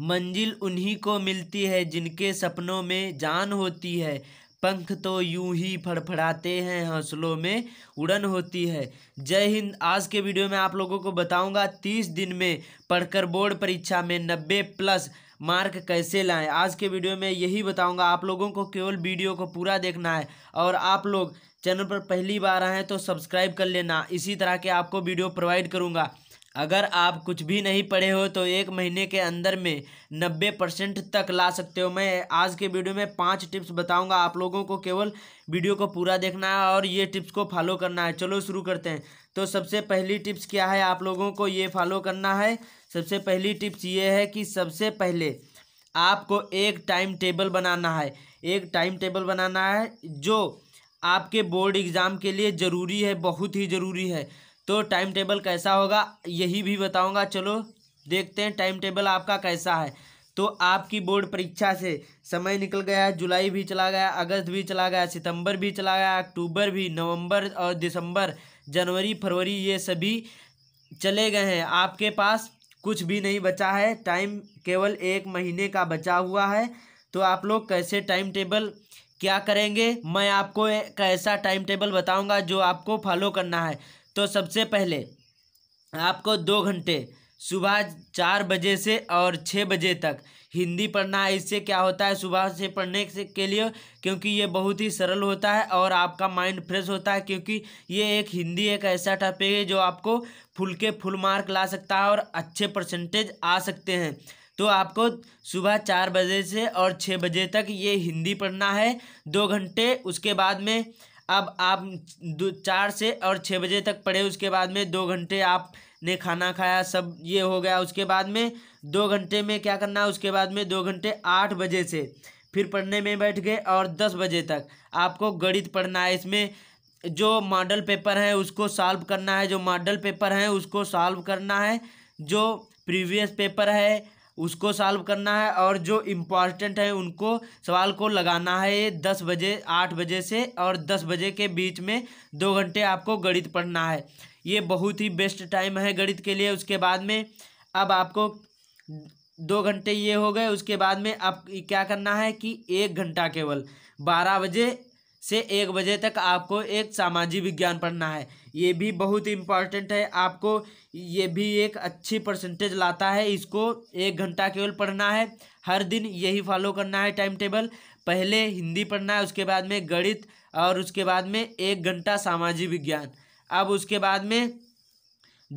मंजिल उन्हीं को मिलती है जिनके सपनों में जान होती है पंख तो यूं ही फड़फड़ाते हैं हौसलों में उड़न होती है जय हिंद आज के वीडियो में आप लोगों को बताऊंगा तीस दिन में पढ़कर बोर्ड परीक्षा में नब्बे प्लस मार्क कैसे लाएं आज के वीडियो में यही बताऊंगा आप लोगों को केवल वीडियो को पूरा देखना है और आप लोग चैनल पर पहली बार आए हैं तो सब्सक्राइब कर लेना इसी तरह के आपको वीडियो प्रोवाइड करूँगा अगर आप कुछ भी नहीं पढ़े हो तो एक महीने के अंदर में नब्बे परसेंट तक ला सकते हो मैं आज के वीडियो में पांच टिप्स बताऊंगा आप लोगों को केवल वीडियो को पूरा देखना है और ये टिप्स को फॉलो करना है चलो शुरू करते हैं तो सबसे पहली टिप्स क्या है आप लोगों को ये फॉलो करना है सबसे पहली टिप्स ये है कि सबसे पहले आपको एक टाइम टेबल बनाना है एक टाइम टेबल बनाना है जो आपके बोर्ड एग्ज़ाम के लिए ज़रूरी है बहुत ही ज़रूरी है तो टाइम टेबल कैसा होगा यही भी बताऊंगा चलो देखते हैं टाइम टेबल आपका कैसा है तो आपकी बोर्ड परीक्षा से समय निकल गया है जुलाई भी चला गया अगस्त भी चला गया सितंबर भी चला गया अक्टूबर भी नवंबर और दिसंबर जनवरी फरवरी ये सभी चले गए हैं आपके पास कुछ भी नहीं बचा है टाइम केवल एक महीने का बचा हुआ है तो आप लोग कैसे टाइम टेबल क्या करेंगे मैं आपको एक ऐसा टाइम टेबल बताऊंगा जो आपको फॉलो करना है तो सबसे पहले आपको दो घंटे सुबह चार बजे से और छः बजे तक हिंदी पढ़ना है इससे क्या होता है सुबह से पढ़ने से के लिए क्योंकि ये बहुत ही सरल होता है और आपका माइंड फ्रेश होता है क्योंकि ये एक हिंदी एक ऐसा टॉपिक है जो आपको फुल के फुल मार्क ला सकता है और अच्छे परसेंटेज आ सकते हैं तो आपको सुबह चार बजे से और छः बजे तक ये हिंदी पढ़ना है दो घंटे उसके बाद में अब आप दो चार से और छः बजे तक पढ़े उसके बाद में दो घंटे आपने खाना खाया सब ये हो गया उसके बाद में दो घंटे में क्या करना है उसके बाद में दो घंटे आठ बजे से फिर पढ़ने में बैठ गए और दस बजे तक आपको गणित पढ़ना है इसमें जो मॉडल पेपर है उसको सॉल्व करना है जो मॉडल पेपर है उसको सॉल्व करना है जो प्रीवियस पेपर है उसको सॉल्व करना है और जो इम्पॉर्टेंट है उनको सवाल को लगाना है ये दस बजे आठ बजे से और दस बजे के बीच में दो घंटे आपको गणित पढ़ना है ये बहुत ही बेस्ट टाइम है गणित के लिए उसके बाद में अब आपको दो घंटे ये हो गए उसके बाद में आप क्या करना है कि एक घंटा केवल बारह बजे से एक बजे तक आपको एक सामाजिक विज्ञान पढ़ना है ये भी बहुत इम्पॉर्टेंट है आपको ये भी एक अच्छी परसेंटेज लाता है इसको एक घंटा केवल पढ़ना है हर दिन यही फॉलो करना है टाइम टेबल पहले हिंदी पढ़ना है उसके बाद में गणित और उसके बाद में एक घंटा सामाजिक विज्ञान अब उसके बाद में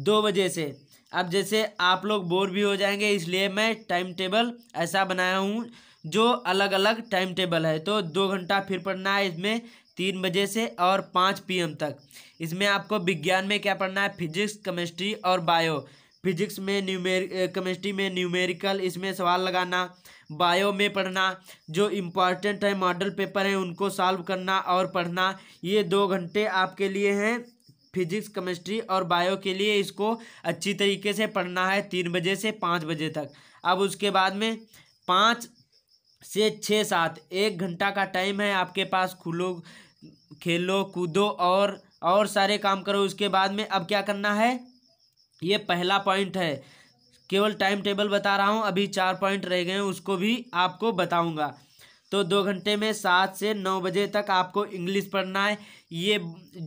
दो बजे से अब जैसे आप लोग बोर भी हो जाएंगे इसलिए मैं टाइम टेबल ऐसा बनाया हूँ जो अलग अलग टाइम टेबल है तो दो घंटा फिर पढ़ना है इसमें तीन बजे से और पाँच पी तक इसमें आपको विज्ञान में क्या पढ़ना है फिजिक्स केमिस्ट्री और बायो फिजिक्स में न्यूमेर केमिस्ट्री में न्यूमेरिकल इसमें सवाल लगाना बायो में पढ़ना जो इम्पॉर्टेंट है मॉडल पेपर हैं उनको सॉल्व करना और पढ़ना ये दो घंटे आपके लिए हैं फिजिक्स केमिस्ट्री और बायो के लिए इसको अच्छी तरीके से पढ़ना है तीन बजे से पाँच बजे तक अब उसके बाद में पाँच से छः सात एक घंटा का टाइम है आपके पास खुलो खेलो कूदो और और सारे काम करो उसके बाद में अब क्या करना है ये पहला पॉइंट है केवल टाइम टेबल बता रहा हूँ अभी चार पॉइंट रह गए हैं उसको भी आपको बताऊँगा तो दो घंटे में सात से नौ बजे तक आपको इंग्लिश पढ़ना है ये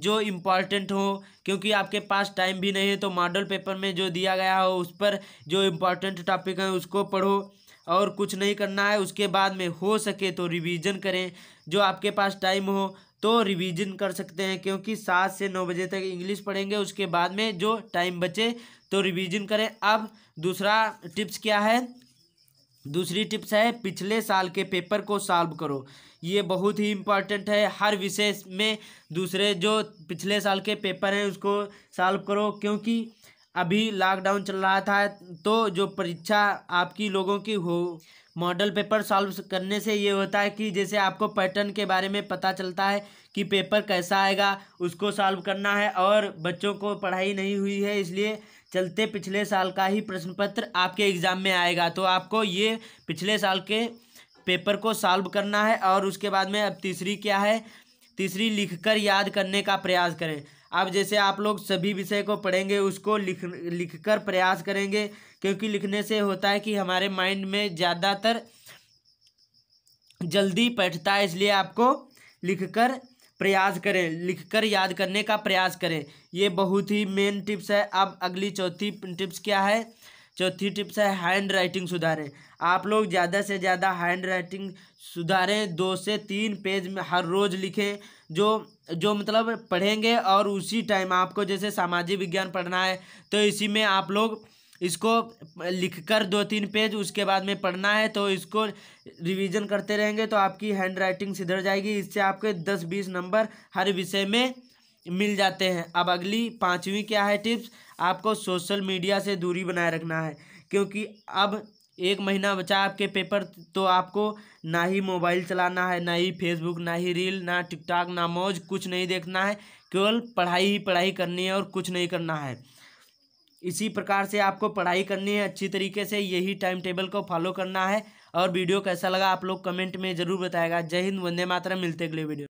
जो इम्पॉर्टेंट हो क्योंकि आपके पास टाइम भी नहीं है तो मॉडल पेपर में जो दिया गया हो उस पर जो इम्पॉर्टेंट टॉपिक है उसको पढ़ो और कुछ नहीं करना है उसके बाद में हो सके तो रिवीजन करें जो आपके पास टाइम हो तो रिवीजन कर सकते हैं क्योंकि सात से नौ बजे तक इंग्लिश पढ़ेंगे उसके बाद में जो टाइम बचे तो रिवीजन करें अब दूसरा टिप्स क्या है दूसरी टिप्स है पिछले साल के पेपर को सॉल्व करो ये बहुत ही इम्पॉर्टेंट है हर विषय में दूसरे जो पिछले साल के पेपर हैं उसको सॉल्व करो क्योंकि अभी लॉकडाउन चल रहा था तो जो परीक्षा आपकी लोगों की हो मॉडल पेपर सॉल्व करने से ये होता है कि जैसे आपको पैटर्न के बारे में पता चलता है कि पेपर कैसा आएगा उसको सॉल्व करना है और बच्चों को पढ़ाई नहीं हुई है इसलिए चलते पिछले साल का ही प्रश्न पत्र आपके एग्ज़ाम में आएगा तो आपको ये पिछले साल के पेपर को सॉल्व करना है और उसके बाद में अब तीसरी क्या है तीसरी लिखकर याद करने का प्रयास करें अब जैसे आप लोग सभी विषय को पढ़ेंगे उसको लिख लिख कर प्रयास करेंगे क्योंकि लिखने से होता है कि हमारे माइंड में ज़्यादातर जल्दी बैठता है इसलिए आपको लिख कर प्रयास करें लिख कर याद करने का प्रयास करें ये बहुत ही मेन टिप्स है अब अगली चौथी टिप्स क्या है चौथी टिप्स है हैंड राइटिंग सुधारें आप लोग ज़्यादा से ज़्यादा हैंड राइटिंग सुधारें दो से तीन पेज में हर रोज़ लिखें जो जो मतलब पढ़ेंगे और उसी टाइम आपको जैसे सामाजिक विज्ञान पढ़ना है तो इसी में आप लोग इसको लिखकर दो तीन पेज उसके बाद में पढ़ना है तो इसको रिवीजन करते रहेंगे तो आपकी हैंड राइटिंग सुधर जाएगी इससे आपके दस बीस नंबर हर विषय में मिल जाते हैं अब अगली पाँचवीं क्या है टिप्स आपको सोशल मीडिया से दूरी बनाए रखना है क्योंकि अब एक महीना बचा आपके पेपर तो आपको ना ही मोबाइल चलाना है ना ही फेसबुक ना ही रील ना टिकटॉक ना मौज कुछ नहीं देखना है केवल पढ़ाई ही पढ़ाई करनी है और कुछ नहीं करना है इसी प्रकार से आपको पढ़ाई करनी है अच्छी तरीके से यही टाइम टेबल को फॉलो करना है और वीडियो कैसा लगा आप लोग कमेंट में ज़रूर बताएगा जय हिंद वंदे मातरम मिलते अगले वीडियो